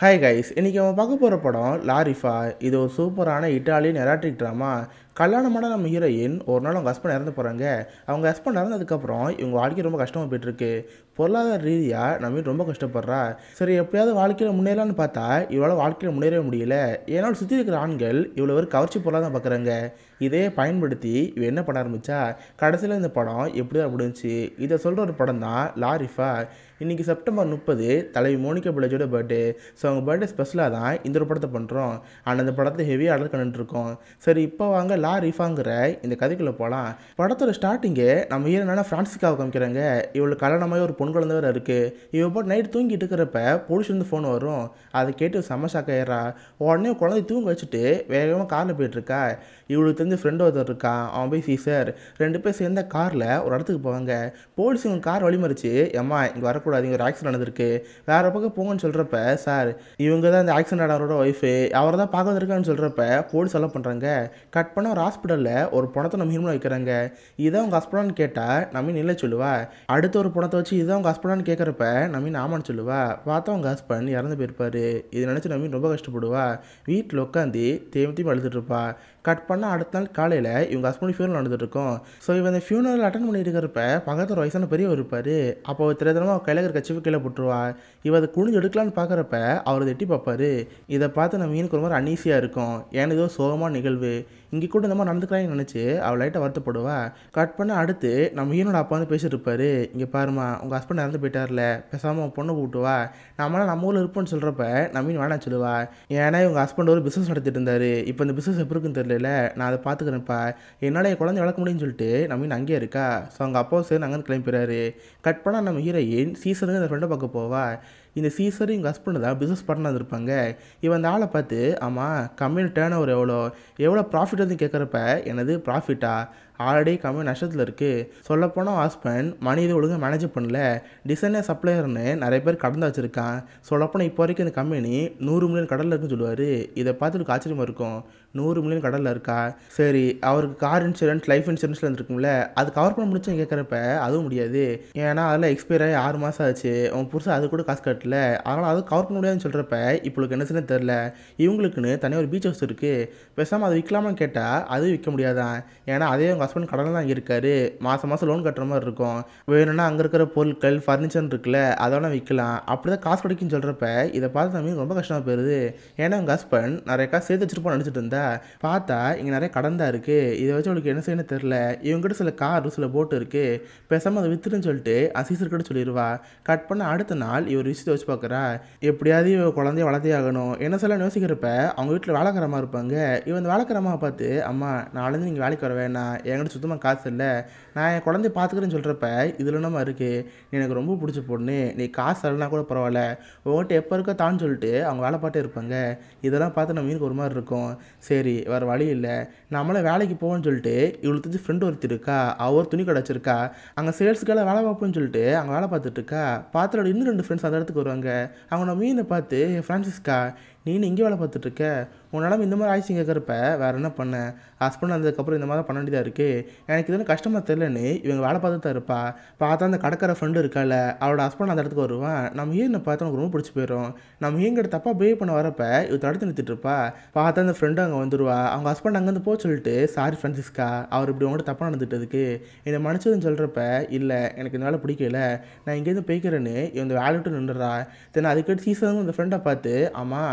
hi guys இன்றைக்கி அவன் பார்க்க போகிற படம் லாரிஃபா இது ஒரு சூப்பரான இட்டாலியன் எராட்டிக் ட்ராமா கல்யாணமான நம்ம ஹீரோயின் ஒரு நாள் அவங்க ஹஸ்பண்ட் இறந்து போகிறாங்க அவங்க ஹஸ்பண்ட் இறந்ததுக்கப்புறம் இவங்க வாழ்க்கை ரொம்ப கஷ்டமாக போயிட்டுருக்கு பொருளாதார ரீதியாக நம்ம ரொம்ப கஷ்டப்படுறா சரி எப்படியாவது வாழ்க்கையில் முன்னேறலான்னு பார்த்தா இவளால் வாழ்க்கையில் முன்னேறவே முடியல ஏன்னா சுற்றி இருக்கிற ஆண்கள் இவ்வளோ ஒரு கவர்ச்சி பொருளாக தான் பார்க்குறாங்க இதையே பயன்படுத்தி இவ என்ன பண்ண ஆரம்பித்தா கடைசியில் இந்த படம் எப்படி தான் முடிஞ்சு இதை சொல்கிற ஒரு படம் தான் லாரிஃபா இன்றைக்கி செப்டம்பர் முப்பது தலைவி மோனிகா பிள்ளைஜோட பர்த்டே ஸோ அவங்க பர்த்டே ஸ்பெஷலாக தான் இந்த ஒரு படத்தை பண்ணுறோம் ஆனால் அந்த படத்தை ஹெவியாக ஆர்டர் பண்ணிட்டுருக்கோம் சரி இப்போ வாங்க லா ரீஃபாங்கிற இந்த கதைக்குள்ளே போகலாம் படத்தோட ஸ்டார்டிங்கே நம்ம ஹீரோனால ஃப்ரான்சிக்காவை காமிக்கிறாங்க இவளுக்கு கல்யாணமாக ஒரு பொன் குழந்தை வேறு இருக்குது இவள் போட்டு நைட் தூங்கிட்டு இருக்கிறப்ப போலீஸ்லேருந்து ஃபோன் வரும் அதை கேட்டு சமசாக்க ஏறா உடனே குழந்தை தூங்க வச்சுட்டு வேகமாக காரில் போயிட்டுருக்கா இவளுக்கு தெரிஞ்ச ஃப்ரெண்டு ஒருத்தர் இருக்கான் அவன் போய் சீசர் ரெண்டு பேர் சேர்ந்த காரில் ஒரு இடத்துக்கு போவாங்க போலீஸ் இவங்க கார் வழிமறிச்சு எம்மா இங்கே வரக்கூடாது இங்கே ஒரு ஆக்சிடென்ட் நடந்திருக்கு வேறு பக்கம் போங்கன்னு சொல்கிறப்ப சார் இவங்க தான் இந்த ஆக்சிடென்ட் ஆனவரோட ஒய்ஃபு அவரை தான் பார்க்க வந்திருக்கான்னு சொல்கிறப்ப போலீஸ் எல்லாம் பண்ணுறாங்க கட் பண்ண ஒரு ஹாஸ்பிட்டலில் ஒரு பணத்தை நம்ம ஹீரோனை வைக்கிறாங்க இதை உங்கள் ஹாஸ்பிட்டல்னு கேட்டால் நம்ம இல்லை சொல்லுவா அடுத்த ஒரு பணத்தை வச்சு இதுதான் உங்கள் ஹாஸ்பிட்டல்னு கேட்குறப்ப நம்ம ஆமான்னு சொல்லுவா பார்த்தா உங்கள் ஹஸ்பண்ட் இறந்து போயிருப்பார் இது நினச்சி நம்ம ரொம்ப கஷ்டப்படுவா வீட்டில் உட்காந்து தேம்பி தேம்பி அழுதுட்டுருப்பா கட் பண்ணால் அடுத்த நாள் காலையில் இவங்க ஹஸ்பண்ட் ஃபியூனல் நடந்துட்டுருக்கோம் ஸோ இவன் அந்த ஃபியூனல் அட்டன் பண்ணிட்டு இருக்கிறப்ப ஒரு வயசான பெரியவர் இருப்பார் அப்போ அவர் திரைத்தனமாக கையில் இருக்கிற கட்சிக்கு கீழே போட்டுருவா இவ அதை குனிஞ்சு எடுக்கலான்னு பார்க்குறப்ப அவரை எட்டி பார்ப்பார் இதை பார்த்து நம்ம மீனுக்கு ஒரு மாதிரி இருக்கும் ஏன்னா ஏதோ சோகமான நிகழ்வு இங்கே கூட இந்த மாதிரி நடந்துக்கிறான்னு நினச்சி அவள் லைட்டாக வருத்தப்படுவா கட் பண்ண அடுத்து நம்ம ஈனோட அப்பா வந்து பேசிட்டு இருப்பாரு இங்கே பாருமா உங்கள் ஹஸ்பண்ட் இறந்து போயிட்டார்ல பேசாமல் பொண்ணை கூப்பிட்டுவா நம்மளால் நம்ம ஊரில் இருப்போம்னு சொல்கிறப்ப நம்ம வேணாம் சொல்லுவா ஏன்னா இவங்க ஹஸ்பண்ட் ஒரு பிஸ்னஸ் நடத்திட்டு இருந்தார் இப்போ இந்த பிஸ்னஸ் எப்படி இருக்குன்னு தெரியல நான் அதை பார்த்துக்கிறேன்ப்பா என்னால் என் குழந்தை வளர்க்க முடியும்னு சொல்லிட்டு நம்ம அங்கேயே இருக்கா ஸோ அவங்க அப்பாவும் சேர்ந்து அங்கேருந்து கிளம்பிடுறாரு கட் பண்ணால் நம்ம ஹீரோயின் சீசனுக்கு அந்த ஃப்ரெண்டை பார்க்க போவா இந்த சீசர் இங்கே ஹஸ்பண்ட் தான் பிஸ்னஸ் பார்ட்னர் இருப்பாங்க இவன் அந்த ஆளை பார்த்து ஆமாம் கம்பெனி டேர்ன் ஓவர் எவ்வளோ எவ்வளோ ப்ராஃபிட் வந்து கேட்குறப்ப எனது ப்ராஃபிட்டா ஆல்ரெடி கம்பெனி நஷ்டத்தில் இருக்குது சொல்லப்போனால் ஹஸ்பண்ட் மணி இது ஒழுங்காக மேனேஜ் பண்ணல டிசைனர் சப்ளையர்னு நிறைய பேர் கடந்து வச்சுருக்கான் சொல்லப்போனால் இப்போ வரைக்கும் இந்த கம்பெனி நூறு மில்லியன் கடலில் இருக்குன்னு சொல்லுவார் இதை பார்த்துட்டு ஆச்சரியமாக இருக்கும் நூறு மில்லியன் கடலில் இருக்கா சரி அவருக்கு கார் இன்சூரன்ஸ் லைஃப் இன்சூரன்ஸ்லாம் இருந்துருக்கும்ல அது கவர் பண்ண முடிச்சு கேட்குறப்ப அதுவும் முடியாது ஏன்னா அதெல்லாம் எக்ஸ்பயர் ஆகி ஆறு மாதம் ஆச்சு அவன் புதுசாக அது கூட காசு கட்டல அதனால் அதுவும் கவர் பண்ண முடியாதுன்னு சொல்கிறப்ப இப்பளுக்கு என்ன தெரில இவங்களுக்குன்னு தனியாக ஒரு பீச் ஹவுஸ் இருக்குது பேசாமல் அது விற்கலாமான்னு கேட்டால் அதுவும் விற்க முடியாதான் ஏன்னா அதே அவங்க ஹஸ்பண்ட் கடலில் தான் இருக்கார் மாதம் மாதம் லோன் கட்டுற மாதிரி இருக்கும் வேணும்னா அங்கே இருக்கிற பொருட்கள் ஃபர்னிச்சர் இருக்குல்ல அதெல்லாம் விற்கலாம் அப்படி தான் காசு கிடைக்கும்னு சொல்கிறப்ப இதை பார்த்து தமிழ் ரொம்ப கஷ்டமாக போயிடுது ஏன்னா அவங்க ஹஸ்பண்ட் நிறைய காசு சேர்த்து வச்சுருப்போம் நினச்சிட்டு இருந்தா பார்த்தா இங்கே நிறைய கடந்தா இருக்குது இதை வச்சு அவளுக்கு என்ன செய்யணும் தெரில இவங்ககிட்ட சில கார் சில போட்டு இருக்குது பேசாமல் அதை வித்துருன்னு சொல்லிட்டு அசீசர்கிட்ட சொல்லிடுவா கட் பண்ண அடுத்த நாள் இவர் விஷயத்தை வச்சு பார்க்குறா எப்படியாவது இவ குழந்தைய வளர்த்தே ஆகணும் என்ன சொல்ல யோசிக்கிறப்ப அவங்க வீட்டில் வாழக்கிறமா இருப்பாங்க இவன் அந்த வேலைக்காரமாக பார்த்து அம்மா நாளைந்து நீங்கள் வேலைக்கு வர வேணாம் என்கிட்ட சுத்தமாக காசு இல்லை நான் என் குழந்தைய பார்த்துக்கிறேன்னு சொல்கிறப்ப இதில் என்னமா இருக்குது எனக்கு ரொம்ப பிடிச்ச பொண்ணு நீ காசு தரலாம் கூட பரவாயில்ல உங்கள்கிட்ட எப்போ இருக்கோ தான்னு சொல்லிட்டு அவங்க வேலை பாட்டே இருப்பாங்க இதெல்லாம் பார்த்து நம்ம மீனுக்கு ஒரு மாதிரி இருக்கும் சரி சரி வேறு வழி இல்லை நம்மளே வேலைக்கு போவோன்னு சொல்லிட்டு இவ்வளோ தெரிஞ்சு ஃப்ரெண்டு ஒருத்தர் இருக்கா அவர் துணி கடை வச்சிருக்கா அங்கே சேல்ஸுக்கெல்லாம் வேலை பார்ப்போம்னு சொல்லிட்டு அங்கே வேலை பார்த்துட்டு இருக்கா பார்த்தோட இன்னும் ரெண்டு ஃப்ரெண்ட்ஸ் அந்த இடத்துக்கு வருவாங்க அவங்க நம்ம மீனை பார்த்து ஃப்ரான்சிஸ்கா நீனு இங்கே வேலை பார்த்துட்ருக்க உன்னால் இந்த மாதிரி ஆயிடுச்சு கேட்குறப்ப வேறு என்ன பண்ண ஹஸ்பண்ட் வந்ததுக்கப்புறம் இந்த மாதிரி பண்ண வேண்டியதாக இருக்குது எனக்கு இதுன்னு கஷ்டமாக தெரிலன்னு இவங்க வேலை பார்த்து தான் இருப்பா பார்த்தா அந்த கடற்கரை ஃப்ரெண்டு இருக்கால அவளோட ஹஸ்பண்ட் அந்த இடத்துக்கு வருவான் நம்ம ஏன் பார்த்தா உனக்கு ரொம்ப பிடிச்சி போயிடும் நம்ம ஏங்கிட்ட தப்பாக பிஹேவ் பண்ண வரப்ப இவ தடுத்து நிறுத்திட்டுருப்பா பார்த்தா அந்த ஃப்ரெண்டு அங்கே வந்துடுவா அவங்க ஹஸ்பண்ட் அங்கேருந்து போக சொல்லிட்டு சாரி ஃப்ரான்சிஸ்கா அவர் இப்படி உங்கள்கிட்ட தப்பாக நடந்துட்டதுக்கு என்னை மன்னிச்சதுன்னு சொல்கிறப்ப இல்லை எனக்கு இந்த வேலை பிடிக்கல நான் இங்கேருந்து போய்க்கிறேன்னு இவன் வேலை விட்டு நின்றுறா தென் அதுக்கடுத்து சீசனும் அந்த ஃப்ரெண்டை பார்த்து ஆமாம்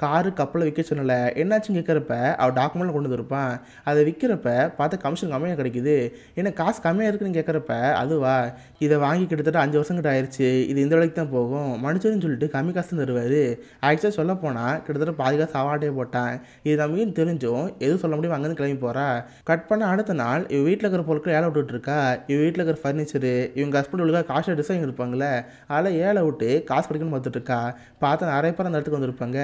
காரு கப்பலை விற்க சொன்னல என்னாச்சும் கேட்குறப்ப அவள் டாக்குமெண்ட்டில் கொண்டு வந்துருப்பான் அதை விற்கிறப்ப பார்த்தா கமிஷன் கம்மியாக கிடைக்குது ஏன்னா காசு கம்மியாக இருக்குன்னு கேட்குறப்ப அதுவா இதை வாங்கி கிட்டத்தட்ட அஞ்சு வருஷம் கிட்ட ஆயிடுச்சு இது இந்த வேலைக்கு தான் போகும் மனுஷன் சொல்லிட்டு கம்மி காசு தருவார் ஆக்சுவலாக சொல்ல போனால் கிட்டத்தட்ட பாதி காசு அவாட்டே போட்டேன் இது நம்ம தெரிஞ்சும் எதுவும் சொல்ல முடியும் அங்கேருந்து கிளம்பி போகிறா கட் பண்ண அடுத்த நாள் இவன் வீட்டில் இருக்கிற பொருட்கள் ஏழை விட்டுட்டுருக்கா இருக்கா வீட்டில் இருக்கிற ஃபர்னிச்சரு இவங்க ஹஸ்பண்ட் உள்ள காசு டிசைன் இருப்பாங்களே அதில் ஏழை விட்டு காசு கிடைக்கணும்னு பார்த்துட்டு இருக்கா பார்த்தா நிறைய பேர் அந்த இடத்துக்கு வந்திருப்பாங்க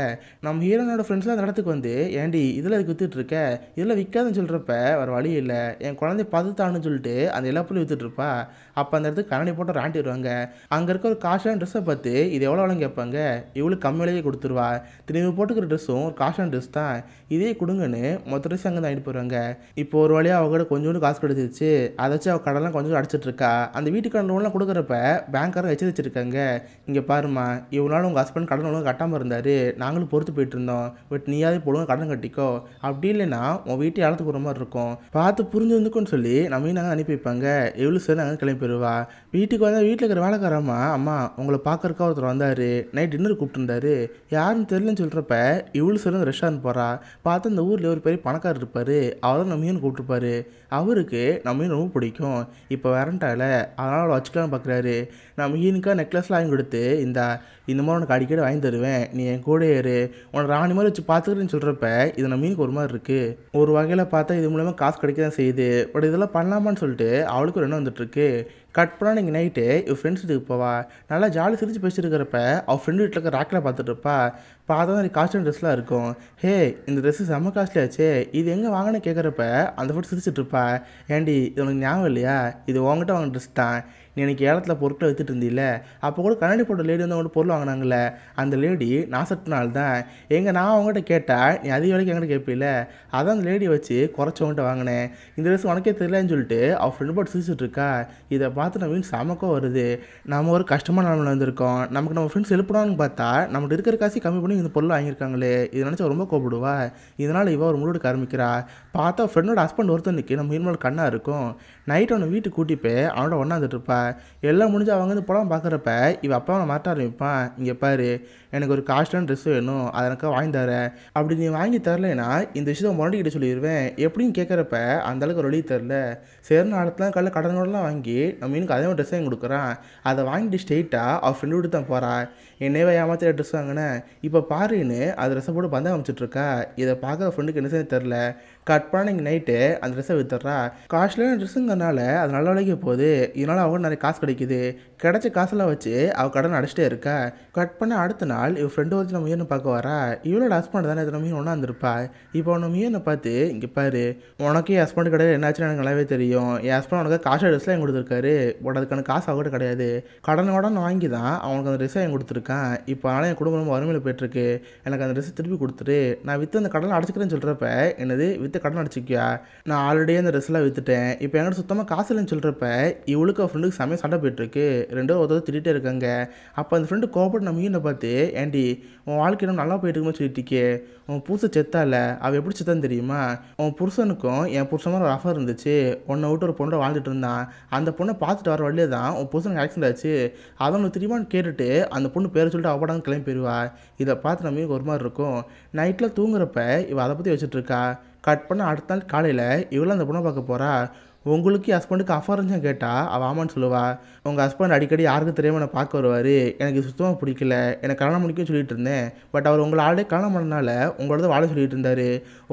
நம்ம ஹீரோனோட ஃப்ரெண்ட்ஸ்லாம் அந்த இடத்துக்கு வந்து ஏன்டி இதில் அதுக்கு விற்றுட்ருக்க இதில் விற்காதுன்னு சொல்கிறப்ப வேறு வழி இல்லை என் குழந்தைய பதுத்தான்னு சொல்லிட்டு அந்த எல்லா பிள்ளையும் விற்றுட்ருப்பா அப்போ அந்த இடத்துக்கு கரணி போட்டு ராண்டி வருவாங்க அங்கே இருக்க ஒரு காஷான ட்ரெஸ்ஸை பார்த்து இது எவ்வளோ வளம் கேட்பாங்க இவ்வளோ கம்மி விலையே கொடுத்துருவா திரும்பி போட்டுக்கிற ட்ரெஸ்ஸும் ஒரு காஷான ட்ரெஸ் தான் இதே கொடுங்கன்னு மொத்த ட்ரெஸ் அங்கே தான் ஆகிட்டு இப்போ ஒரு வழியாக அவங்க கூட கொஞ்சோண்டு காசு கிடச்சிருச்சு அதை வச்சு அவள் கடலாம் கொஞ்சம் அடிச்சிட்ருக்கா அந்த வீட்டுக்கான லோன்லாம் கொடுக்குறப்ப பேங்க்காரன் வச்சு வச்சுருக்காங்க இங்கே பாருமா இவ்வளோ நாள் உங்கள் ஹஸ்பண்ட் கடன் ஒழுங்கு கட்டாமல் இருந்தார் நாங்களும் பொறுத்து போயிட்டு இருந்தோம் பட் நீயாவது பொழுங்க கடன் கட்டிக்கோ அப்படி இல்லைன்னா உன் வீட்டை இழத்துக்கு போகிற மாதிரி இருக்கும் பார்த்து புரிஞ்சு வந்துக்கும்னு சொல்லி நம்ம நாங்கள் அனுப்பி வைப்பாங்க எவ்வளோ சார் நாங்கள் கிளம்பி போயிடுவா வீட்டுக்கு வந்தால் வீட்டில் இருக்கிற வேலைக்காரம்மா அம்மா உங்களை பார்க்குறக்கா ஒருத்தர் வந்தார் நைட் டின்னர் கூப்பிட்டுருந்தாரு யாருன்னு தெரியலன்னு சொல்கிறப்ப இவ்வளோ சொல்லி ரெஸ்டாரண்ட் போகிறா பார்த்து அந்த ஊரில் ஒரு பெரிய பணக்காரர் இருப்பார் அவர் தான் மீன் கூப்பிட்டுருப்பாரு அவருக்கு மீன் ரொம்ப பிடிக்கும் இப்போ வரண்டால அதனால் அவளை வச்சுக்கலாம்னு பார்க்குறாரு நான் மீனுக்கா நெக்லஸ்லாம் வாங்கி கொடுத்து இந்த இந்த மாதிரி உனக்கு அடிக்கடி வாங்கி தருவேன் நீ என் கூட ஏறு உனக்கு ராணி மாதிரி வச்சு பார்த்துக்கிறேன்னு சொல்கிறப்ப இது நம்ம மீனுக்கு ஒரு மாதிரி இருக்குது ஒரு வகையில் பார்த்தா இது மூலமாக காசு கிடைக்க தான் செய்யுது பட் இதெல்லாம் பண்ணலாமான்னு சொல்லிட்டு அவளுக்கு ஒரு எண்ணம் வந்துட்டுருக்கு கட் பண்ணால் நீங்கள் நைட்டு இவன் ஃப்ரெண்ட்ஸ் வீட்டுக்கு போவா நல்லா ஜாலி சிரித்து பேசிட்டு இருக்கிறப்ப அவள் ஃப்ரெண்டு வீட்டில் இருக்க ராக்கில் பார்த்துட்டு இருப்பா பார்த்தா தான் காஸ்ட்யூம் ட்ரெஸ்லாம் இருக்கும் ஹே இந்த ட்ரெஸ்ஸு செம்ம காஸ்ட்லியாச்சே இது எங்கே வாங்கினு கேட்குறப்ப அந்த சிரிச்சுட்டு இருப்பா ஏண்டி இது உனக்கு ஞாபகம் இல்லையா இது உங்ககிட்ட வாங்கின ட்ரெஸ் தான் நீ எனக்கு ஏலத்தில் பொருட்களை விற்றுட்டு இருந்தீல அப்போ கூட கண்ணாடி போட்ட லேடி வந்து அவங்கள்ட்ட பொருள் வாங்கினாங்களே அந்த லேடி நான் சட்டினால் தான் எங்கே நான் அவங்ககிட்ட கேட்டால் நீ அதிக வேலைக்கு எங்கிட்ட கேட்பீல அதான் அந்த லேடியை வச்சு குறைச்சவங்ககிட்ட வாங்கினேன் இந்த ட்ரெஸ் உனக்கே தெரியலன்னு சொல்லிட்டு அவள் ஃப்ரெண்டு போட்டு சிரிச்சிட்ருக்கா இதை பார்த்து நம்ம வீட்டு சமக்கம் வருது நம்ம ஒரு கஷ்டமான நிலமையில் வந்திருக்கோம் நமக்கு நம்ம ஃப்ரெண்ட்ஸ் எழுப்பணும்னு பார்த்தா நம்மகிட்ட இருக்கிற காசி கம்மி பண்ணி மட்டும் இந்த பொருள் வாங்கியிருக்காங்களே இது நினச்சா ரொம்ப கோப்பிடுவா இதனால் இவள் ஒரு முடிவெடுக்க ஆரம்பிக்கிறா பார்த்தா ஃப்ரெண்டோட ஹஸ்பண்ட் ஒருத்தன் நிற்கி நம்ம ஹீரோனோட கண்ணாக இருக்கும் நைட் அவனை வீட்டுக்கு கூட்டி போய் அவனோட ஒன்றாந்துட்டு இருப்பா எல்லாம் முடிஞ்சு அவங்க வந்து படம் பார்க்குறப்ப இவ அப்பா அவனை மாற்ற ஆரம்பிப்பான் இங்கே பாரு எனக்கு ஒரு காஸ்ட்லான ட்ரெஸ் வேணும் அதை எனக்கு வாங்கி தரேன் அப்படி நீ வாங்கி தரலைன்னா இந்த விஷயத்தை முரண்டிக்கிட்ட சொல்லிடுவேன் எப்படின்னு கேட்குறப்ப அந்தளவுக்கு ஒரு வழி தரல சேர்ந்த இடத்துல கடல கடனோடலாம் வாங்கி நம்ம எனக்கு அதே மாதிரி ட்ரெஸ்ஸையும் கொடுக்குறான் அதை வாங்கிட்டு ஸ்ட்ரெயிட்டாக அவள் ஃப்ரெண்டு விட்டு தான் போகிறா என்னவே ஏமாத்திர ட்ரெஸ் வாங்கினேன் இப்போ பாருன்னு அது ட்ரெஸ்ஸை போட்டு பந்தம் அமைச்சிட்ருக்கா இதை பார்க்குற ஃப்ரெண்டுக்கு என்ன தெரில கட் பண்ண நைட்டு அந்த ட்ரெஸ்ஸை வித்துடுறா காஸ்ட்லியான ட்ரெஸ்ஸுங்கிறனால அது நல்ல விலைக்கு போகுது இதனால் அவங்க நிறைய காசு கிடைக்குது கிடைச்ச காசெல்லாம் வச்சு அவள் கடன் அடிச்சிட்டே இருக்கா கட் பண்ண அடுத்த நாள் இவள் ஃப்ரெண்டு ஒருத்தி நம்ம மீனை பார்க்க வரா இவளோட ஹஸ்பண்ட் தானே இத்தனை மீன் ஒன்றா இருந்திருப்பா இப்போ உன்னை மீனை பார்த்து இங்கே பாரு உனக்கு என் ஹஸ்பண்ட் கிடையாது என்னாச்சுன்னு எனக்கு நல்லாவே தெரியும் என் ஹஸ்பண்ட் உனக்கு காசு ட்ரெஸ்லாம் என் கொடுத்துருக்காரு பட் அதுக்கான காசு அவர்கிட்ட கிடையாது கடன் உடனே வாங்கி தான் அவனுக்கு அந்த ட்ரெஸ்ஸை என் கொடுத்துருக்கான் இப்போ அதனால் என் குடும்பம் வறுமையில் போயிட்டுருக்கு எனக்கு அந்த ட்ரெஸ்ஸை திருப்பி கொடுத்துரு நான் விற்று அந்த கடனை அடைச்சிக்கிறேன்னு சொல்கிறப்ப என்னது விற்று விற்று கடன் அடிச்சிக்கியா நான் ஆல்ரெடி அந்த ட்ரெஸ்லாம் விற்றுட்டேன் இப்போ என்கிட்ட சுத்தமாக காசு இல்லைன்னு சொல்கிறப்ப இவளுக்கு அவன் ஃப்ரெண்டுக்கு சமயம் சண்டை போயிட்டுருக்கு ரெண்டு ஒருத்தர் திட்டிகிட்டே இருக்காங்க அப்போ அந்த ஃப்ரெண்டு கோபப்பட்டு நம்ம ஈனை பார்த்து ஏண்டி உன் வாழ்க்கை நல்லா போயிட்டு இருக்குமே சொல்லிட்டு உன் புதுசை செத்தால அவள் எப்படி செத்தான் தெரியுமா உன் புருஷனுக்கும் என் புருஷன் மாதிரி ஒரு ஆஃபர் இருந்துச்சு உன்னை விட்டு ஒரு பொண்ணை வாழ்ந்துட்டு இருந்தான் அந்த பொண்ணை பார்த்துட்டு வர வழியே தான் உன் புருஷனுக்கு ஆக்சிடென்ட் ஆச்சு அதை உனக்கு தெரியுமான்னு கேட்டுட்டு அந்த பொண்ணு பேரை சொல்லிட்டு அவடாங்க கிளம்பி போயிடுவா இதை பார்த்து நம்ம ஒரு மாதிரி இருக்கும் நைட்டில் தூங்குறப்ப இவள் அதை பற்றி வச்சுட்ருக்கா கட் பண்ண அடுத்த நாள் காலையில் இவ்வளோ அந்த பொண்ணை பார்க்க போகிறா உங்களுக்கு ஹஸ்பண்டுக்கு அஃபரன்ஸும் கேட்டால் அவள் ஆமான்னு சொல்லுவாள் உங்கள் ஹஸ்பண்ட் அடிக்கடி யாருக்கு தெரியாமல் நான் பார்க்க வருவார் எனக்கு சுத்தமாக பிடிக்கல எனக்கு கல்யாணம் முடிக்க சொல்லிட்டு இருந்தேன் பட் அவர் உங்களை ஆளே கல்யாணம் பண்ணனால உங்களோட வாழ சொல்லிட்டு இருந்தார்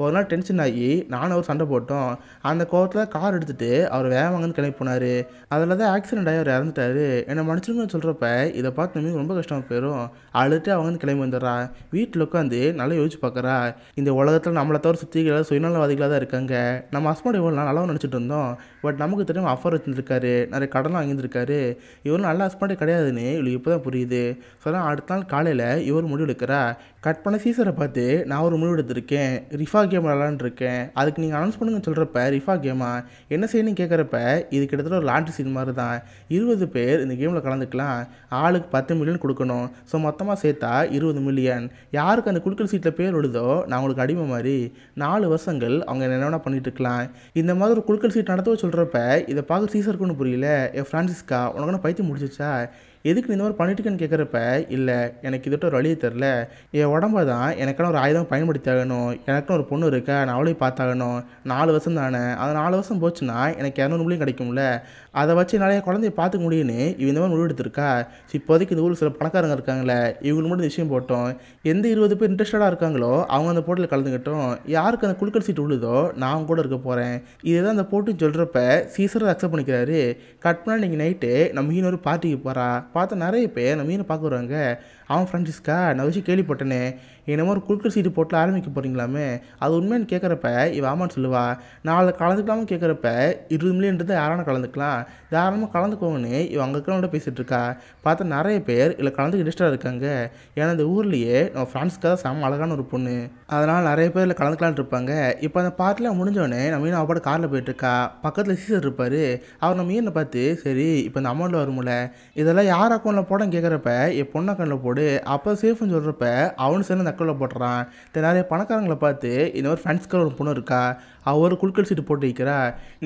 ஒரு நாள் டென்ஷன் ஆகி நானும் அவர் சண்டை போட்டோம் அந்த கோவத்தில் கார் எடுத்துகிட்டு அவர் வேகமாங்கன்னு கிளம்பி போனார் அதில் தான் ஆக்சிடென்ட் ஆகி அவர் இறந்துட்டாரு என்னை மன்னிச்சிருங்கன்னு சொல்கிறப்ப இதை பார்த்து நமக்கு ரொம்ப கஷ்டமாக போயிடும் அழுட்டு அவங்க வந்து கிளம்பி வந்துடுறா வீட்டில் உட்காந்து நல்லா யோசிச்சு பார்க்குறா இந்த உலகத்தில் நம்மளை தவிர சுத்திகளாக சுயநலவாதிகளாக தான் இருக்காங்க நம்ம ஹஸ்பண்ட் இவ்வளோ நல்லா நினச்சிட்டு இருந்தோம் பட் நமக்கு தெரியும் ஆஃபர் வச்சுருக்காரு நிறைய கடன் வாங்கியிருக்காரு இவரும் நல்ல ஹஸ்பண்டே கிடையாதுன்னு இவளுக்கு இப்போ தான் புரியுது சொன்னால் அடுத்த நாள் காலையில் இவர் முடிவு எடுக்கிறா கட் பண்ண சீசரை பார்த்து நான் ஒரு முடிவு எடுத்திருக்கேன் ரிஃபா கேம் விளாண்டுருக்கேன் அதுக்கு நீங்கள் அனௌன்ஸ் பண்ணுங்க சொல்கிறப்ப ரிஃபா கேமா என்ன செய்யணும்னு கேட்குறப்ப இது கிட்டத்தட்ட ஒரு லாண்ட்ரி சீன் மாதிரி தான் இருபது பேர் இந்த கேமில் கலந்துக்கலாம் ஆளுக்கு பத்து மில்லியன் கொடுக்கணும் ஸோ மொத்தமாக சேர்த்தா இருபது மில்லியன் யாருக்கு அந்த குடுக்கல் சீட்டில் பேர் விடுதோ நான் உங்களுக்கு அடிமை மாதிரி நாலு வருஷங்கள் அவங்க என்ன வேணால் பண்ணிட்டு இருக்கலாம் இந்த மாதிரி ஒரு குடுக்கல் சீட் நடத்த மருத்துவர் சொல்கிறப்ப இதை பார்க்க சீசருக்குன்னு புரியல என் ஃப்ரான்சிஸ்கா உனக்கு பைத்தியம் முடிச்சிச்சா எதுக்கு இந்த மாதிரி பண்ணிட்டுருக்கேன்னு கேட்குறப்ப இல்லை எனக்கு இதுட்ட ஒரு வழியை தெரில என் உடம்ப தான் எனக்கான ஒரு ஆயுதம் பயன்படுத்தி ஆகணும் எனக்குன்னு ஒரு பொண்ணு இருக்கா நான் அவளையும் பார்த்தாகணும் நாலு வருஷம் தானே அது நாலு வருஷம் போச்சுன்னா எனக்கு இரநூறு இரநூறுலையும் கிடைக்கும்ல அதை வச்சு நிறைய குழந்தைய பார்த்துக்க முடியும்னு இவ இந்த மாதிரி முடிவு எடுத்திருக்கா இப்போதைக்கு இந்த ஊரில் சில பணக்காரங்க இருக்காங்களே இவங்களுக்கு மட்டும் இந்த விஷயம் போட்டோம் எந்த இருபது பேர் இன்ட்ரெஸ்டடாக இருக்காங்களோ அவங்க அந்த போட்டில் கலந்துக்கிட்டோம் யாருக்கு அந்த குழுக்கள் சீட்டு உள்ளதோ நான் கூட இருக்க போகிறேன் இதை தான் அந்த போட்டு சொல்கிறப்ப சீசராக அக்செப்ட் பண்ணிக்கிறாரு கட் பண்ணால் நீங்கள் நைட்டு நம்ம இன்னொரு பார்ட்டிக்கு போகிறா பார்த்த நிறைய பேர் நம்ம மீனை பார்க்க வருவாங்க அவன் ஃப்ரெண்ட்ஸ்க்கா நான் விஷயம் கேள்விப்பட்டேனே என்னமோ ஒரு குறுக்கு சீட்டு போட்டில் ஆரம்பிக்க போகிறீங்களாமே அது உண்மையானு கேட்குறப்ப இவன் ஆமான்னு சொல்லுவா அதை கலந்துக்கலாமல் கேட்குறப்ப இருபது மில்லியன்றது யாரான கலந்துக்கலாம் தாராளமாக கலந்துக்கோங்கன்னு இவன் அங்கே இருக்கிறவங்கள்ட்ட பேசிகிட்டு இருக்கா பார்த்தா நிறைய பேர் இல்லை கலந்துக்கு இன்ட்ரெஸ்டாக இருக்காங்க ஏன்னா இந்த ஊர்லேயே நம்ம ஃப்ரெண்ட்ஸ்க்காக தான் அழகான ஒரு பொண்ணு அதனால் நிறைய பேர் இதில் கலந்துக்கலான்னு இருப்பாங்க இப்போ அந்த பார்ட்டிலாம் முடிஞ்சோடனே நம்ம மீன் அவப்பாடு காரில் போயிட்டுருக்கா பக்கத்தில் சீசர் இருப்பார் அவர் நம்ம மீனை பார்த்து சரி இப்போ இந்த அமௌண்ட்டில் வரும்ல இதெல்லாம் யார் யார் அக்கௌண்ட்டில் போட கேட்குறப்ப என் பொண்ணு அக்கௌண்ட்டில் போடு அப்போ சேஃப்னு சொல்கிறப்ப அவனு சேர்ந்து அந்த அக்கௌண்ட்டில் போட்டுறான் நிறைய பணக்காரங்களை பார்த்து இந்த மாதிரி ஃப்ரெண்ட்ஸ்க்கு ஒரு பொண்ணு இருக்கா அவள் ஒரு குளுக்கல் சீட்டு போட்டு வைக்கிறா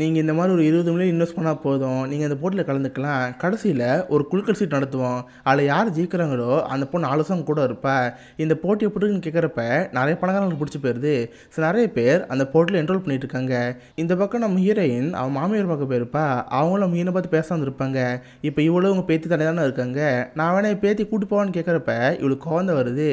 நீங்கள் இந்த மாதிரி ஒரு இருபது மில்லியன் இன்வெஸ்ட் பண்ணால் போதும் நீங்கள் அந்த போட்டியில் கலந்துக்கலாம் கடைசியில் ஒரு குளுக்கல் சீட் நடத்துவோம் அதில் யார் ஜெயிக்கிறாங்களோ அந்த பொண்ணு ஆலோசனை கூட இருப்பா இந்த போட்டி எப்படின்னு கேட்குறப்ப நிறைய பணக்காரங்களுக்கு பிடிச்சி போயிருது ஸோ நிறைய பேர் அந்த போட்டியில் என்ரோல் பண்ணிகிட்டு இருக்காங்க இந்த பக்கம் நம்ம ஹீரோயின் அவன் மாமியார் பக்கம் போயிருப்பா அவங்களும் நம்ம ஹீனை பார்த்து பேசாமல் இருப்பாங்க இப்போ இவ்வளோ உங்கள் பேத்தி தடை தானே இருக்காங்க நான் வேணா பேத்தி கூட்டு போவான்னு கேட்குறப்ப இவளுக்கு குழந்தை வருது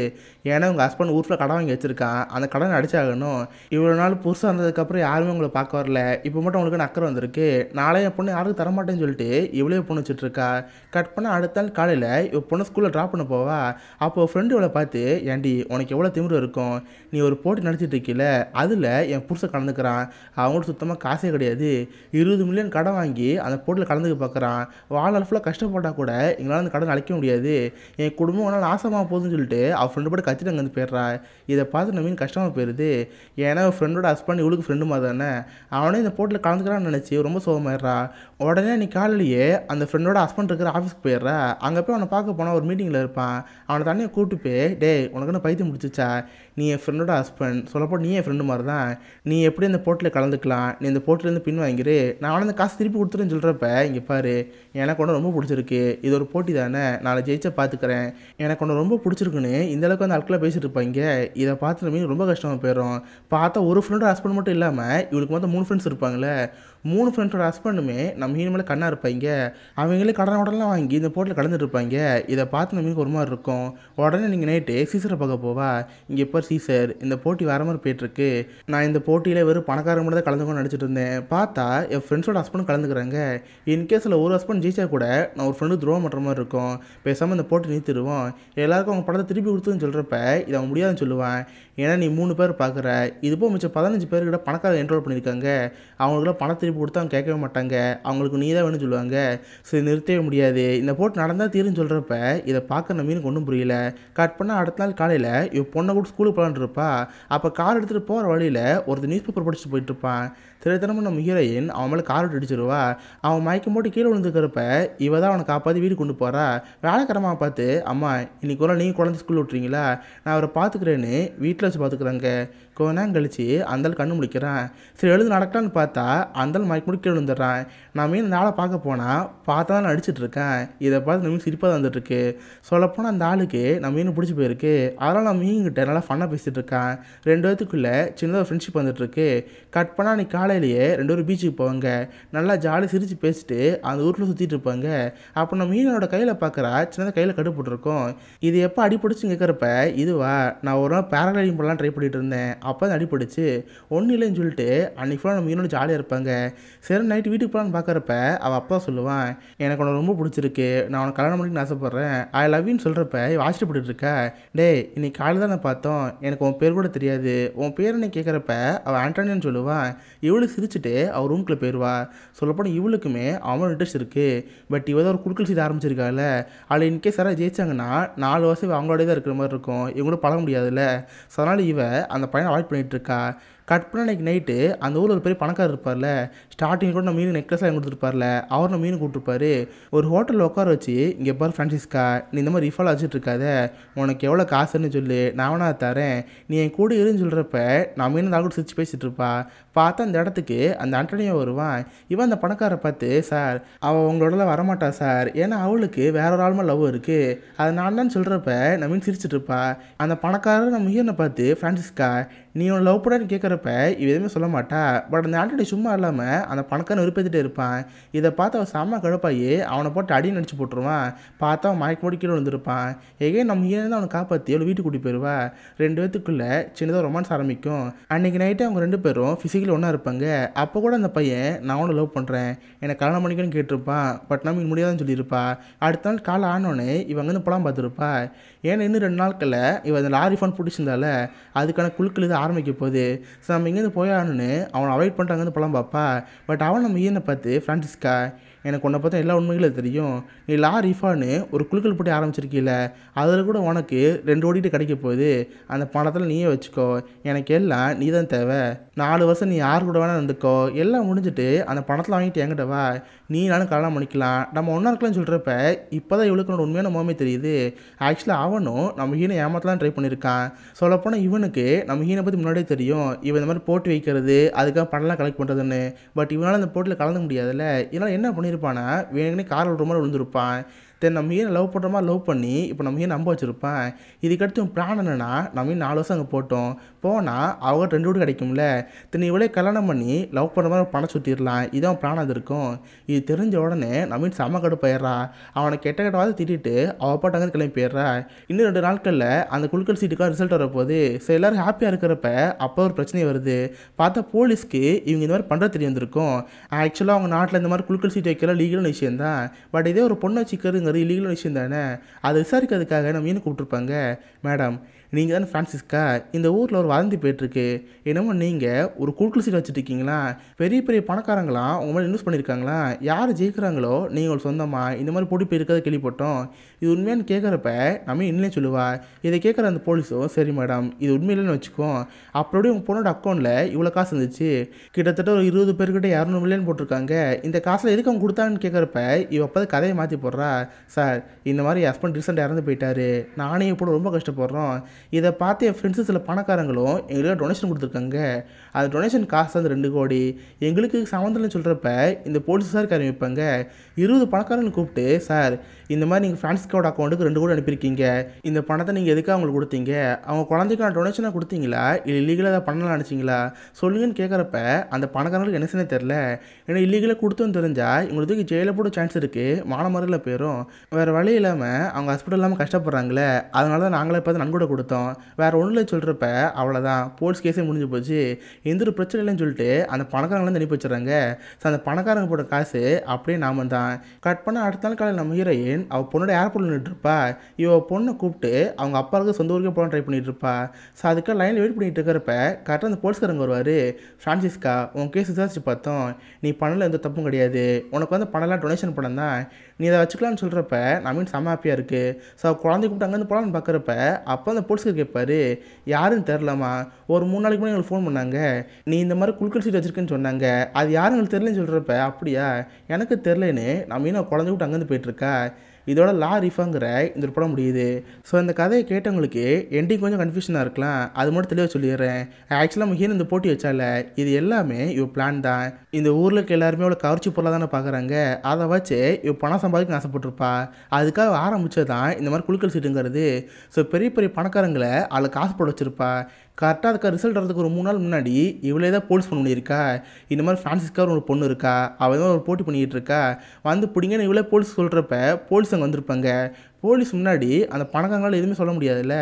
ஏன்னா உங்கள் ஹஸ்பண்ட் ஊரில் கடன் வாங்கி வச்சுருக்கான் அந்த கடன் அடிச்சாகணும் இவ்வளோ நாள் புதுசாக இருந்ததுக்கப்புறம் யாருமே உங்களை பார்க்க வரல இப்போ மட்டும் உங்களுக்கு நக்கரை வந்திருக்கு நாளே என் பொண்ணு யாருக்கும் தரமாட்டேன்னு சொல்லிட்டு இவ்வளோ பொண்ணு வச்சுட்ருக்கா கட் பண்ண அடுத்த நாள் காலையில் இவ பொண்ணு ஸ்கூலில் ட்ராப் பண்ண போவா அப்போ ஃப்ரெண்டு இவளை பார்த்து ஏண்டி உனக்கு எவ்வளோ திமிரு இருக்கும் நீ ஒரு போட்டி நடிச்சிட்டு இருக்கில அதில் என் புருஷன் கலந்துக்கிறான் அவங்கள்ட்ட சுத்தமாக காசே கிடையாது இருபது மில்லியன் கடன் வாங்கி அந்த போட்டியில் கலந்துக்க பார்க்குறான் வாழ்நாள் ஃபுல்லாக கஷ்டப்பட்டால் கூட எங்களால் அந்த கடன் அழைக்க முடியாது என் குடும்பம் ஒன்றால் நாசமாக போகுதுன்னு சொல்லிட்டு அவள் ஃப்ரெண்டு போட்டு கத்திட்டு அங்கே வந்து போயிடுறா இதை பார்த்து நவீன் கஷ்டமாக போயிடுது ஏன்னா ஃப்ரெண்டோட ஹஸ்பண்ட் இவளுக்கு ஃப்ரெண்டு மாதிரி தானே அவனே இந்த போட்டில் கலந்துக்கிறான்னு நினச்சி ரொம்ப சோகமாயிடுறா உடனே நீ காலையிலேயே அந்த ஃப்ரெண்டோட ஹஸ்பண்ட் இருக்கிற ஆஃபீஸ்க்கு போயிடுறா அங்கே போய் அவனை பார்க்க போனால் ஒரு மீட்டிங்கில் இருப்பான் அவனை தண்ணியை கூப்பிட்டு போய் டே உனக்குன்னு பைத்தியம் முடிச்சிச்சா நீ என் ஃப்ரெண்டோட ஹஸ்பண்ட் சொல்லப்போ நீ என் ஃப்ரெண்டு மாதிரி தான் நீ எப்படி அந்த போட்டில் கலந்துக்கலாம் நீ இந்த போட்டிலேருந்து பின் வாங்கிடு நான் அந்த காசு திருப்பி கொடுத்துருன்னு சொல்கிறப்ப இங்கே பாரு எனக்கு ஒன்று ரொம்ப பிடிச்சிருக்கு இது ஒரு ஒரு போட்டி தானே நாளை ஜெயிச்சா பார்த்துக்கிறேன் எனக்கு ஒன்று ரொம்ப பிடிச்சிருக்குன்னு இந்த அளவுக்கு வந்து அல்கலாக பேசிட்டு இருப்பாங்க இதை பார்த்து ரொம்ப கஷ்டமாக போயிடும் பார்த்தா ஒரு ஃப்ரெண்டோட ஹஸ்பண்ட் மட்டும் இல்லாமல் இவளுக்கு மொத்தம் மூணு ஃப்ரெண்ட்ஸ் இருப்பாங்களே மூணு ஃப்ரெண்ட்ஸோட ஹஸ்பண்டுமே நம்ம மீன் மேலே கண்ணாக இருப்பாங்க அவங்களே கடன் உடனே வாங்கி இந்த போட்டில் இருப்பாங்க இதை பார்த்து நம்மளுக்கு ஒரு மாதிரி இருக்கும் உடனே நீங்கள் நைட்டு சீசரை பார்க்க போவா இங்கே எப்போ சீசர் இந்த போட்டி வர மாதிரி போயிட்டுருக்கு நான் இந்த போட்டியில் வெறும் பணக்காரங்க மட்டும் தான் கலந்துக்கணும்னு நினச்சிட்டு இருந்தேன் பார்த்தா என் ஃப்ரெண்ட்ஸோட ஹஸ்பண்ட் கலந்துக்கிறாங்க இன்கேஸில் ஒரு ஹஸ்பண்ட் ஜெயிச்சா கூட நான் ஒரு ஃப்ரெண்டு துரோகம் பண்ணுற மாதிரி இருக்கும் பேசாமல் இந்த போட்டி நிறுத்திடுவோம் எல்லாருக்கும் அவங்க படத்தை திருப்பி கொடுத்துன்னு சொல்கிறப்ப இதை அவன் முடியாதுன்னு சொல்லுவான் ஏன்னா நீ மூணு பேர் பார்க்குற இதுபோல் மிச்சம் பதினஞ்சு பேர்கிட்ட பணக்காரங்க என்ரோல் பண்ணியிருக்காங்க அவங்களுக்குலாம் பணத்தை திருப்பி கொடுத்தா அவங்க கேட்கவே மாட்டாங்க அவங்களுக்கு நீ தான் வேணும்னு சொல்லுவாங்க சரி நிறுத்தவே முடியாது இந்த போட்டு நடந்தால் தீரும் சொல்கிறப்ப இதை பார்க்க மீன் ஒன்றும் புரியல கட் பண்ணால் அடுத்த நாள் காலையில் இவன் பொண்ணை கூட ஸ்கூலுக்கு போகலான்னு இருப்பா அப்போ கார் எடுத்துகிட்டு போகிற வழியில் ஒருத்தர் நியூஸ் பேப்பர் படிச்சுட்டு போயிட்டு இருப்பான் திரு திரும்ப நம்ம ஹீரோயின் அவன் மேலே விட்டு அடிச்சிருவா அவன் மயக்கம் போட்டு கீழே விழுந்துக்கிறப்ப இவ தான் அவனை காப்பாற்றி வீடு கொண்டு போகிறா வேலைக்காரமாக பார்த்து அம்மா இன்னைக்கு கூட நீங்கள் குழந்தை ஸ்கூல் விட்றீங்களா நான் அவரை பார்த்துக்கிறேன்னு வீட்டில் வச்சு பார்த்துக்குறாங்க கொஞ்ச நேரம் கழித்து அந்தால் கண்ணு முடிக்கிறான் சரி எழுந்து நடக்கலான்னு பார்த்தா அந்தால் மயக்கம் போட்டு கீழே விழுந்துடுறான் நான் மீன் நாளை பார்க்க போனால் பார்த்தா தான் இருக்கேன் இதை பார்த்து நம்ம சிரிப்பாக தான் வந்துட்டுருக்கு சொல்லப்போனால் அந்த ஆளுக்கு நம்ம மீன் பிடிச்சி போயிருக்கு அதனால் நான் மீன்கிட்ட நல்லா ஃபன்னாக பேசிகிட்டு இருக்கேன் ரெண்டு பேத்துக்குள்ளே சின்னதாக ஃப்ரெண்ட்ஷிப் வந்துட்டுருக்கு கட் பண்ணால் அன்றைக்கி காலையிலேயே ரெண்டு பேரும் பீச்சுக்கு போவாங்க நல்லா ஜாலி சிரித்து பேசிட்டு அந்த ஊரில் சுற்றிட்டு இருப்பாங்க அப்போ நம்ம மீனோட கையில் பார்க்குறா சின்னதாக கையில் கட்டுப்பட்டுருக்கோம் இது எப்போ அடிப்பிடிச்சு கேட்குறப்ப இதுவா நான் ஒரு நாள் பேராகிளைடிங் பண்ணலாம் ட்ரை பண்ணிகிட்டு இருந்தேன் அப்போ தான் அடிப்பிடிச்சு ஒன்றும் இல்லைன்னு சொல்லிட்டு அன்றைக்கி ஃபுல்லாக நம்ம மீனோட ஜாலியாக இருப்பாங்க சரி நைட்டு வீட்டுக்கு போகலான்னு பார்க்குறப்ப அவள் அப்பா சொல்லுவான் எனக்கு உனக்கு ரொம்ப பிடிச்சிருக்கு நான் உனக்கு கல்யாணம் பண்ணிக்கணும்னு ஆசைப்பட்றேன் ஐ லவ்யூன்னு சொல்கிறப்ப வாசிட்டு இருக்கா டே இன்னைக்கு காலையில் தான் நான் பார்த்தோம் எனக்கு உன் பேர் கூட தெரியாது உன் பேர் என்ன கேட்குறப்ப அவள் ஆண்டானியன்னு சொல்லுவான் இவ்வளோ இவளு சிரிச்சுட்டு அவர் ரூம்குள்ளே போயிடுவா சொல்லப்போனால் இவளுக்குமே அவன் இன்ட்ரெஸ்ட் இருக்குது பட் இவ தான் ஒரு குடுக்கல் செய்ய ஆரம்பிச்சிருக்காள் அதில் இன்கேஸ் யாராவது ஜெயிச்சாங்கன்னா நாலு வருஷம் அவங்களோடய தான் இருக்கிற மாதிரி இருக்கும் இவங்களும் பழக முடியாதுல்ல ஸோ அதனால் இவ அந்த பையனை அவாய்ட் இருக்கா கட் பண்ண அன்றைக்கி நைட்டு அந்த ஊரில் ஒரு பெரிய பணக்காரர் இருப்பார்ல ஸ்டார்டிங் கூட நம்ம மீன் நெக்லஸ்லாம் கொடுத்துருப்பார்ல அவர் நம்ம மீன் கூப்பிட்டுருப்பாரு ஒரு ஹோட்டலில் உட்கார வச்சு இங்கே பாரு ஃப்ரான்சிஸ்கா நீ இந்த மாதிரி ரிஃபால் வச்சுட்டு இருக்காத உனக்கு எவ்வளோ காசுன்னு சொல்லு நான் வேணா தரேன் நீ என் கூட இருன்னு சொல்கிறப்ப நான் மீன் தான் கூட சிரிச்சு பேசிகிட்டு இருப்பா பார்த்தா அந்த இடத்துக்கு அந்த ஆண்டனியோ வருவான் இவன் அந்த பணக்காரரை பார்த்து சார் அவள் உங்களோடலாம் வரமாட்டா சார் ஏன்னா அவளுக்கு வேற ஒரு ஆளுமா லவ் இருக்குது அதை நான் தான் சொல்கிறப்ப நம்ம மீன் சிரிச்சிட்டு இருப்பா அந்த பணக்காரர் நம்ம மீனை பார்த்து ஃப்ரான்சிஸ்கா நீ உன் லவ் பண்ணு கேட்குறப்ப இவ எதுவுமே சொல்ல மாட்டா பட் அந்த ஆல்ரெடி சும்மா இல்லாமல் அந்த பணக்காரன் விருப்பத்துட்டு இருப்பான் இதை பார்த்து அவன் செம்ம கடுப்பாயி அவனை போட்டு அடி நடிச்சு போட்டுருவான் பார்த்தா அவன் மயக்க மூடி கீழே வந்துருப்பான் எகே நம்ம இருந்து அவனை காப்பாற்றி அவளை வீட்டுக்கு கூட்டி போயிடுவா ரெண்டு பேத்துக்குள்ளே சின்னதாக ரொமான்ஸ் ஆரம்பிக்கும் அன்றைக்கி நைட்டு அவங்க ரெண்டு பேரும் ஃபிசிக்கலி ஒன்றா இருப்பாங்க அப்போ கூட அந்த பையன் நான் அவனை லவ் பண்ணுறேன் எனக்கு கல்யாணம் பண்ணிக்கணும்னு கேட்டிருப்பான் பட் நம்ம முடியாதுன்னு சொல்லியிருப்பா அடுத்த நாள் காலை ஆனோடனே இவங்க வந்து புலம் பார்த்துருப்பா ஏன்னா இன்னும் ரெண்டு நாட்களில் இவன் அந்த லாரி ஃபோன் பிடிச்சிருந்தால அதுக்கான குழுக்கள் இது ஆரம்பிக்க போது ஸோ நம்ம இங்கேருந்து போயாடணும்னு அவனை அவாய்ட் பண்ணிட்டு அங்கேருந்து போகலாம் பாப்பா பட் அவன் நம்ம ஈயனை பார்த்து ஃப்ரான்சிஸ்கா எனக்கு உன்னை பார்த்தா எல்லா உண்மைகளும் தெரியும் நீ லா ரிஃபான்னு ஒரு குழுக்கள் போட்டு ஆரம்பிச்சிருக்கீல அதில் கூட உனக்கு ரெண்டு ஓடிட்டு கிடைக்க போகுது அந்த பணத்தில் நீயே வச்சுக்கோ எனக்கு எல்லாம் நீ தான் தேவை நாலு வருஷம் நீ யார் கூட வேணால் நடந்துக்கோ எல்லாம் முடிஞ்சுட்டு அந்த பணத்தில் வாங்கிட்டு என்கிட்ட வா நீ நானும் கல்யாணம் பண்ணிக்கலாம் நம்ம ஒன்றா இருக்கலாம்னு சொல்கிறப்ப இப்போ தான் இவளுக்கு உண்மையான மோமே தெரியுது ஆக்சுவலாக அவனும் நம்ம ஹீனை ஏமாத்தலாம் ட்ரை பண்ணியிருக்கான் சொல்லப்போனால் இவனுக்கு நம்ம ஹீனை பற்றி முன்னாடியே தெரியும் இவன் இந்த மாதிரி போட்டி வைக்கிறது அதுக்காக பணம்லாம் கலெக்ட் பண்ணுறதுன்னு பட் இவனால் அந்த போட்டியில் கலந்து முடியாதுல்ல இதனால் என்ன பண்ணியிருப்பான் பண்ணியிருப்பானா வேணுங்கனே காரில் விடுற மாதிரி விழுந்திருப்பான் தென் நம்ம ஏன் லவ் பண்ணுறோமா லவ் பண்ணி இப்போ நம்ம ஏன் நம்ப வச்சுருப்பேன் இதுக்கடுத்து உன் பிளான் என்னென்னா நம்ம நாலு வருஷம் அங்கே போட்டோம் போனால் அவங்க ரெண்டு வீடு கிடைக்கும்ல தென் இவ்வளோ கல்யாணம் பண்ணி லவ் பண்ணுற மாதிரி பணம் சுற்றிடலாம் இதுதான் பிளான் அது இருக்கும் இது தெரிஞ்ச உடனே நம்ம செம போயிடுறா அவனை கெட்ட கெட்டவாத திட்டிட்டு அவள் பாட்டாங்க கிளம்பி போயிடுறா இன்னும் ரெண்டு நாட்களில் அந்த குழுக்கள் சீட்டுக்காக ரிசல்ட் வரப்போகுது ஸோ எல்லோரும் ஹாப்பியாக இருக்கிறப்ப அப்போ ஒரு பிரச்சனை வருது பார்த்தா போலீஸ்க்கு இவங்க இந்த மாதிரி பண்ணுறது தெரிய வந்திருக்கும் ஆக்சுவலாக அவங்க நாட்டில் இந்த மாதிரி குழுக்கள் சீட்டு வைக்கிற லீகல் தான் பட் இதே ஒரு பொண்ணை வச்சுக்கிறது விஷயங்கிறது இல்லீகல் விஷயம் தானே அதை விசாரிக்கிறதுக்காக நம்ம ஏன் கூப்பிட்ருப்பாங்க மேடம் நீங்கள் தானே ஃப்ரான்சிஸ்கா இந்த ஊரில் ஒரு வதந்தி போயிட்டுருக்கு என்னமோ நீங்கள் ஒரு குழுக்கள் சீட் வச்சுருக்கீங்களா பெரிய பெரிய பணக்காரங்களாம் உங்கள் மேலே இன்வெஸ்ட் பண்ணியிருக்காங்களா யார் ஜெயிக்கிறாங்களோ நீங்கள் சொந்தமாக இந்த மாதிரி போட்டி போயிருக்கதை கேள்விப்பட்டோம் இது உண்மையானு கேட்குறப்ப நம்ம இன்னே சொல்லுவா இதை கேட்குற அந்த போலீஸும் சரி மேடம் இது இல்லைன்னு வச்சுக்கோ அப்படியே உங்கள் பொண்ணோட அக்கௌண்ட்டில் இவ்வளோ காசு இருந்துச்சு கிட்டத்தட்ட ஒரு இருபது பேர்கிட்ட இரநூறு மில்லியன் போட்டிருக்காங்க இந்த காசில் எதுக்கு அவங்க கொடுத்தான்னு கேட்குறப்ப இவ அப்போ கதையை மாற்றி போடுறா சார் இந்த மாதிரி ஹஸ்பண்ட் ரீசெண்ட் இறந்து போயிட்டாரு நானே இப்போ ரொம்ப கஷ்டப்படுறோம் இதை பார்த்து என் ஃப்ரெண்ட்ஸு சில பணக்காரங்களும் எங்களுக்கு டொனேஷன் கொடுத்துருக்காங்க அந்த டொனேஷன் காசு தான் ரெண்டு கோடி எங்களுக்கு சம்மந்தம்னு சொல்கிறப்ப இந்த போலீஸ் சாருக்கு அறிவிப்பாங்க இருபது பணக்காரங்களை கூப்பிட்டு சார் இந்த மாதிரி நீங்கள் ஃப்ரான்ஸ்கோட அக்கௌண்ட்டுக்கு ரெண்டு கூட அனுப்பியிருக்கீங்க இந்த பணத்தை நீங்கள் எதுக்காக அவங்களுக்கு கொடுத்தீங்க அவங்க குழந்தைக்கான டொனேஷனாக கொடுத்தீங்களா இல்லை இல்லீகலாக அதை பண்ணலாம் நினச்சிங்களா சொல்லுங்கன்னு கேட்குறப்ப அந்த பணக்காரங்களுக்கு என்ன செய்ய தெரில ஏன்னா இல்லீகலாக கொடுத்தோன்னு தெரிஞ்சால் இவங்களுக்கு ஜெயிலில் போட சான்ஸ் இருக்குது மானமரில் போயிடும் வேறு வழி இல்லாமல் அவங்க ஹாஸ்பிட்டல் இல்லாமல் கஷ்டப்படுறாங்களே அதனால தான் நாங்களே பார்த்து நன்கூட கொடுத்தோம் வேறு ஒன்றும் சொல்கிறப்ப அவ்வளோதான் போலீஸ் கேஸே முடிஞ்சு போச்சு எந்த ஒரு பிரச்சனை இல்லைன்னு சொல்லிட்டு அந்த பணக்காரங்களாம் அனுப்பி வச்சுறாங்க ஸோ அந்த பணக்காரங்க போட்ட காசு அப்படியே நாம தான் கட் பண்ண அடுத்த நாள் காலையில் நம்ம ஹீரோயின் ஹீரோயின் அவள் பொண்ணோட ஏர்போர்ட்டில் நின்றுருப்பா இவள் பொண்ணை கூப்பிட்டு அவங்க அப்பாவுக்கு சொந்த ஊருக்கே போகலாம் ட்ரை பண்ணிட்டு ஸோ அதுக்காக லைனில் வெயிட் பண்ணிட்டு இருக்கிறப்ப கரெக்டாக அந்த போலீஸ்காரங்க வருவார் ஃப்ரான்சிஸ்கா உன் கேஸ் விசாரிச்சு பார்த்தோம் நீ பணம் எந்த தப்பும் கிடையாது உனக்கு வந்து பணம்லாம் டொனேஷன் பணம் தான் நீ அதை வச்சுக்கலாம்னு சொல்கிறப்ப நான் மீன் செம்ம ஹாப்பியாக இருக்குது ஸோ குழந்தை கூப்பிட்டு அங்கேருந்து போகலான்னு பார்க்குறப்ப அப்போ அந்த போலீஸ்கார் கேட்பார் யாருன்னு தெரிலமா ஒரு மூணு நாளைக்கு முன்னாடி எங்களுக்கு ஃபோன் பண்ணாங்க நீ இந்த மாதிரி குழுக்கள் சீட் வச்சிருக்கேன்னு சொன்னாங்க அது எங்களுக்கு தெரிலன்னு சொல்கிறப்ப அப்படியா எனக்கு தெரிலன்னு நான் மீன் குழந்தை கூப்பிட்டு அங்கேருந்து போயிட்டுருக்கா இதோட லா ரிஃபாங்கிற இந்த ஒரு படம் முடியுது ஸோ இந்த கதையை கேட்டவங்களுக்கு என்டிங் கொஞ்சம் கன்ஃபியூஷனாக இருக்கலாம் அது மட்டும் தெளிவாக சொல்லிடுறேன் ஆக்சுவலாக மஹீன் இந்த போட்டி வச்சால இது எல்லாமே இவ பிளான் தான் இந்த ஊரில் இருக்க எல்லாருமே அவ்வளோ கவர்ச்சி பொருளாக தானே பார்க்குறாங்க அதை வச்சு இவ பணம் சம்பாதிக்க ஆசைப்பட்டிருப்பா அதுக்காக ஆரம்பித்தது தான் இந்த மாதிரி குழுக்கள் சீட்டுங்கிறது ஸோ பெரிய பெரிய பணக்காரங்களை அவளை காசு போட வச்சுருப்பா கரெக்டாக அதுக்கு ரிசல்ட் வரதுக்கு ஒரு மூணு நாள் முன்னாடி இவளே தான் போலீஸ் பண்ண பண்ணியிருக்கா இந்த மாதிரி ஃப்ரான்சிஸ்க்காக ஒரு பொண்ணு இருக்கா அவள் தான் ஒரு போட்டி பண்ணிக்கிட்டு இருக்கா வந்து பிடிங்கன்னு இவளே போலீஸ் சொல்கிறப்ப போலீஸ் பசங்க வந்திருப்பாங்க போலீஸ் முன்னாடி அந்த பணக்காரங்களால் எதுவுமே சொல்ல முடியாதுல்ல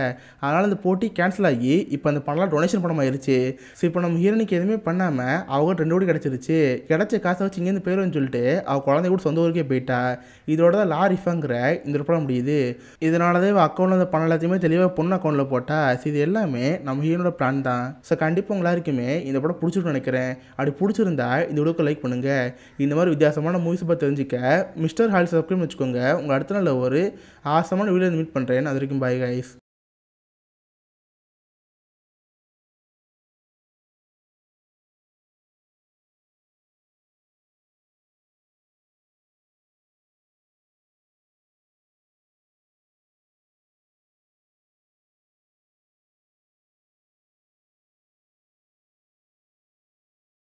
அதனால் அந்த போட்டி கேன்சல் ஆகி இப்போ அந்த பணம்லாம் டொனேஷன் பணம் ஆயிடுச்சு ஸோ இப்போ நம்ம ஹீரோனுக்கு எதுவுமே பண்ணாமல் அவங்க ரெண்டு கோடி கிடச்சிருச்சு கிடச்ச காசை வச்சு இங்கேருந்து போயிடும்னு சொல்லிட்டு அவள் குழந்தை கூட சொந்த ஊருக்கே போயிட்டா இதோட தான் லாரிஃபாங்கிற இந்த படம் முடியுது இதனால தான் இவள் அக்கௌண்ட்டில் அந்த பணம் எல்லாத்தையுமே தெளிவாக பொண்ணு அக்கௌண்ட்டில் போட்டா ஸோ இது எல்லாமே நம்ம ஹீரோனோட பிளான் தான் ஸோ கண்டிப்பாக எல்லாருக்குமே இந்த படம் பிடிச்சிருக்குன்னு நினைக்கிறேன் அப்படி பிடிச்சிருந்தா இந்த வீடியோக்கு லைக் பண்ணுங்கள் இந்த மாதிரி வித்தியாசமான மூவிஸ் பற்றி தெரிஞ்சுக்க மிஸ்டர் ஹால் சப்ஸ்கிரைப் வச்சுக்கோங்க உங்கள் அடுத்த நாளில் ஒரு ஆசமான வீடியோ மீட் பண்ணுறேன் அது வரைக்கும் பாய் கைஸ்